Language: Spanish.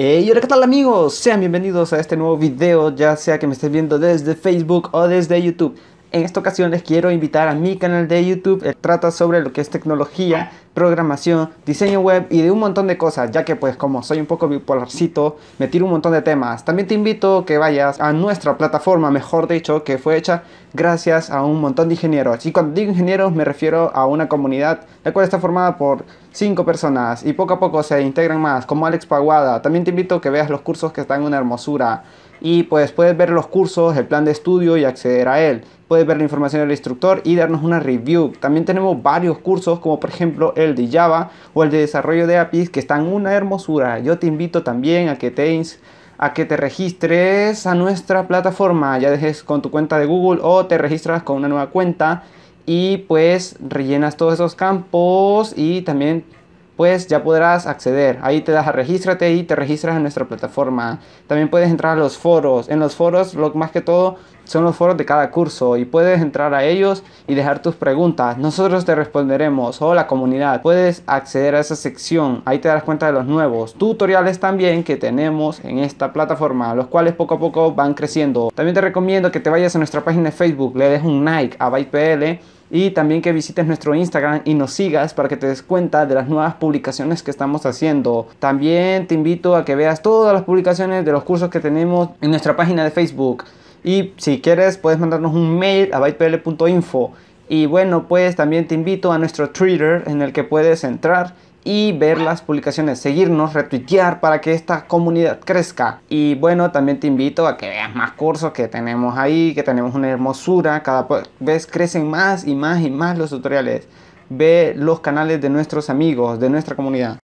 Eh, y hola, ¿qué tal amigos? Sean bienvenidos a este nuevo video, ya sea que me estés viendo desde Facebook o desde YouTube. En esta ocasión les quiero invitar a mi canal de YouTube, Él eh, trata sobre lo que es tecnología, programación, diseño web y de un montón de cosas, ya que pues como soy un poco bipolarcito, me tiro un montón de temas. También te invito que vayas a nuestra plataforma, mejor dicho, que fue hecha gracias a un montón de ingenieros. Y cuando digo ingenieros me refiero a una comunidad, la cual está formada por cinco personas y poco a poco se integran más, como Alex Paguada. También te invito a que veas los cursos que están en una hermosura y pues puedes ver los cursos, el plan de estudio y acceder a él. Puedes ver la información del instructor y darnos una review. También tenemos varios cursos como por ejemplo el de Java o el de desarrollo de APIs que están una hermosura. Yo te invito también a que te a que te registres a nuestra plataforma, ya dejes con tu cuenta de Google o te registras con una nueva cuenta y pues rellenas todos esos campos y también pues ya podrás acceder. Ahí te das a regístrate y te registras en nuestra plataforma. También puedes entrar a los foros. En los foros, lo más que todo, son los foros de cada curso y puedes entrar a ellos y dejar tus preguntas. Nosotros te responderemos o la comunidad. Puedes acceder a esa sección. Ahí te darás cuenta de los nuevos tutoriales también que tenemos en esta plataforma, los cuales poco a poco van creciendo. También te recomiendo que te vayas a nuestra página de Facebook, le des un like a BytePL y también que visites nuestro Instagram y nos sigas para que te des cuenta de las nuevas publicaciones que estamos haciendo. También te invito a que veas todas las publicaciones de los cursos que tenemos en nuestra página de Facebook. Y si quieres puedes mandarnos un mail a bytepl.info. Y bueno, pues también te invito a nuestro Twitter en el que puedes entrar y ver las publicaciones, seguirnos, retuitear para que esta comunidad crezca. Y bueno, también te invito a que veas más cursos que tenemos ahí, que tenemos una hermosura, cada vez crecen más y más y más los tutoriales. Ve los canales de nuestros amigos, de nuestra comunidad.